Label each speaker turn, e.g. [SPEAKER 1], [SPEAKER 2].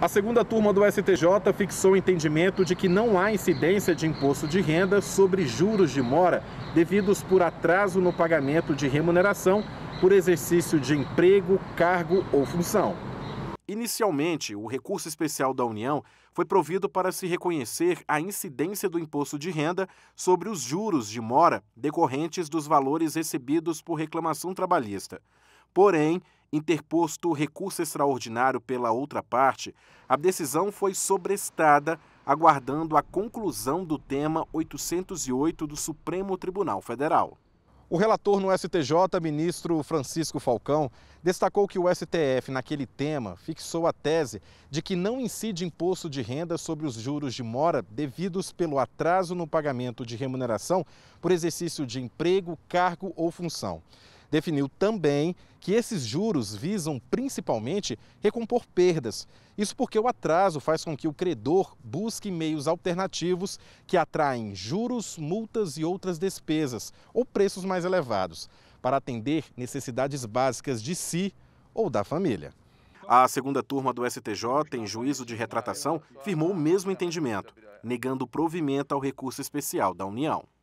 [SPEAKER 1] A segunda turma do STJ fixou o entendimento de que não há incidência de imposto de renda sobre juros de mora devidos por atraso no pagamento de remuneração por exercício de emprego, cargo ou função. Inicialmente, o recurso especial da União foi provido para se reconhecer a incidência do imposto de renda sobre os juros de mora decorrentes dos valores recebidos por reclamação trabalhista. Porém, interposto recurso extraordinário pela outra parte, a decisão foi sobrestada, aguardando a conclusão do tema 808 do Supremo Tribunal Federal. O relator no STJ, ministro Francisco Falcão, destacou que o STF, naquele tema, fixou a tese de que não incide imposto de renda sobre os juros de mora devidos pelo atraso no pagamento de remuneração por exercício de emprego, cargo ou função definiu também que esses juros visam principalmente recompor perdas. Isso porque o atraso faz com que o credor busque meios alternativos que atraem juros, multas e outras despesas, ou preços mais elevados, para atender necessidades básicas de si ou da família. A segunda turma do STJ, em juízo de retratação, firmou o mesmo entendimento, negando provimento ao recurso especial da União.